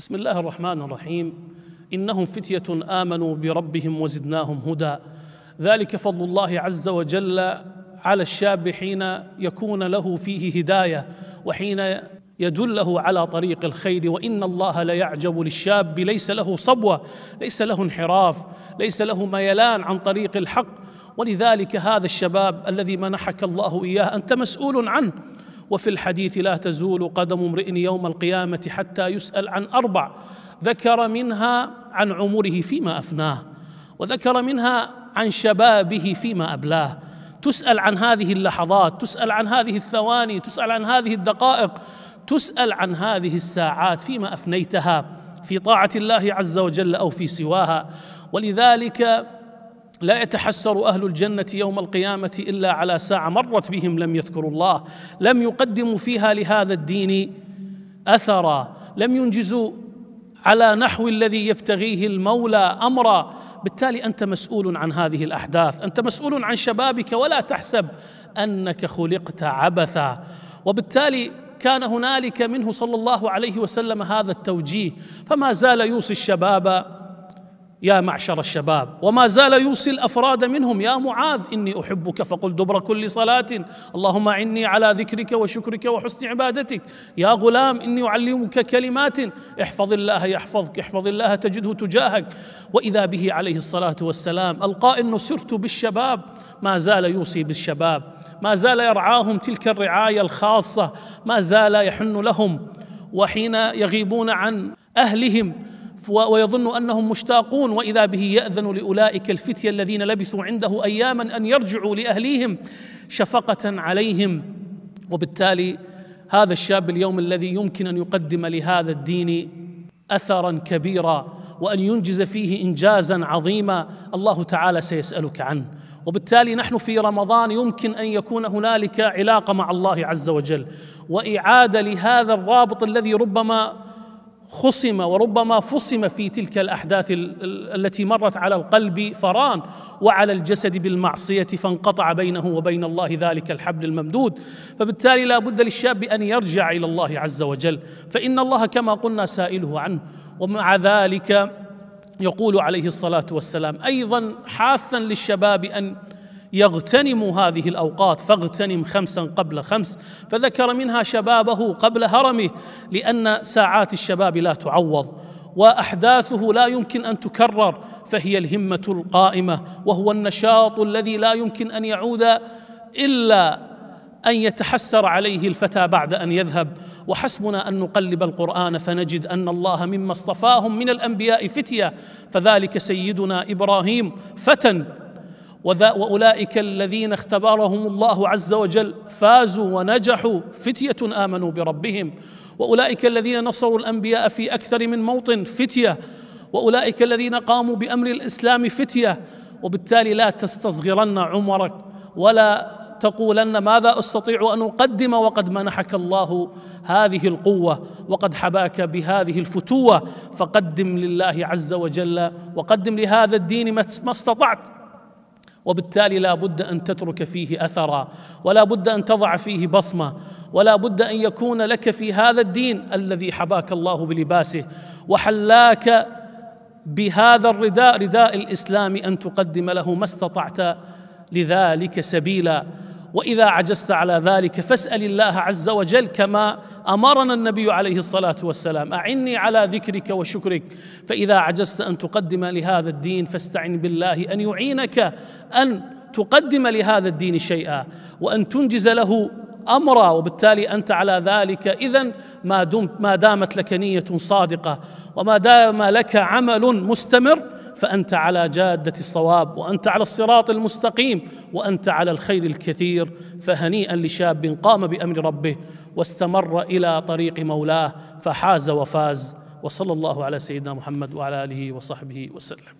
بسم الله الرحمن الرحيم انهم فتيه امنوا بربهم وزدناهم هدى ذلك فضل الله عز وجل على الشاب حين يكون له فيه هدايه وحين يدله على طريق الخير وان الله ليعجب للشاب ليس له صبوه ليس له انحراف ليس له ميلان عن طريق الحق ولذلك هذا الشباب الذي منحك الله اياه انت مسؤول عنه وفي الحديث لا تزول قدم امرئ يوم القيامه حتى يسال عن اربع ذكر منها عن عمره فيما افناه وذكر منها عن شبابه فيما ابلاه تسال عن هذه اللحظات تسال عن هذه الثواني تسال عن هذه الدقائق تسال عن هذه الساعات فيما افنيتها في طاعه الله عز وجل او في سواها ولذلك لا يتحسر اهل الجنه يوم القيامه الا على ساعه مرت بهم لم يذكروا الله لم يقدموا فيها لهذا الدين اثرا لم ينجزوا على نحو الذي يبتغيه المولى امرا بالتالي انت مسؤول عن هذه الاحداث انت مسؤول عن شبابك ولا تحسب انك خلقت عبثا وبالتالي كان هنالك منه صلى الله عليه وسلم هذا التوجيه فما زال يوصي الشباب يا معشر الشباب وما زال يوصي الافراد منهم يا معاذ اني احبك فقل دبر كل صلاه اللهم عني على ذكرك وشكرك وحسن عبادتك يا غلام اني اعلمك كلمات احفظ الله يحفظك احفظ الله تجده تجاهك واذا به عليه الصلاه والسلام القائل سرت بالشباب ما زال يوصي بالشباب ما زال يرعاهم تلك الرعايه الخاصه ما زال يحن لهم وحين يغيبون عن اهلهم ويظن انهم مشتاقون واذا به ياذن لاولئك الفتيه الذين لبثوا عنده اياما ان يرجعوا لاهليهم شفقه عليهم وبالتالي هذا الشاب اليوم الذي يمكن ان يقدم لهذا الدين اثرا كبيرا وان ينجز فيه انجازا عظيما الله تعالى سيسالك عنه وبالتالي نحن في رمضان يمكن ان يكون هنالك علاقه مع الله عز وجل واعاده لهذا الرابط الذي ربما خصم وربما فصم في تلك الاحداث التي مرت على القلب فران وعلى الجسد بالمعصيه فانقطع بينه وبين الله ذلك الحبل الممدود فبالتالي لا بد للشاب ان يرجع الى الله عز وجل فان الله كما قلنا سائله عنه ومع ذلك يقول عليه الصلاه والسلام ايضا حاثا للشباب ان يغتنم هذه الأوقات فاغتنم خمسا قبل خمس فذكر منها شبابه قبل هرمه لأن ساعات الشباب لا تعوض واحداثه لا يمكن ان تكرر فهي الهمه القائمه وهو النشاط الذي لا يمكن ان يعود الا ان يتحسر عليه الفتى بعد ان يذهب وحسبنا ان نقلب القران فنجد ان الله مما اصطفاهم من الانبياء فتيه فذلك سيدنا ابراهيم فتى واولئك الذين اختبرهم الله عز وجل فازوا ونجحوا فتيه امنوا بربهم واولئك الذين نصروا الانبياء في اكثر من موطن فتيه واولئك الذين قاموا بامر الاسلام فتيه وبالتالي لا تستصغرن عمرك ولا تقولن ماذا استطيع ان اقدم وقد منحك الله هذه القوه وقد حباك بهذه الفتوه فقدم لله عز وجل وقدم لهذا الدين ما استطعت وبالتالي لا بد أن تترك فيه أثرا ولا بد أن تضع فيه بصمة ولا بد أن يكون لك في هذا الدين الذي حباك الله بلباسه وحلاك بهذا الرداء رداء الإسلام أن تقدم له ما استطعت لذلك سبيلا واذا عجزت على ذلك فاسال الله عز وجل كما امرنا النبي عليه الصلاه والسلام اعني على ذكرك وشكرك فاذا عجزت ان تقدم لهذا الدين فاستعن بالله ان يعينك ان تقدم لهذا الدين شيئا وان تنجز له امرا وبالتالي انت على ذلك اذا ما دمت ما دامت لك نيه صادقه وما دام لك عمل مستمر فانت على جاده الصواب وانت على الصراط المستقيم وانت على الخير الكثير فهنيئا لشاب قام بامر ربه واستمر الى طريق مولاه فحاز وفاز وصلى الله على سيدنا محمد وعلى اله وصحبه وسلم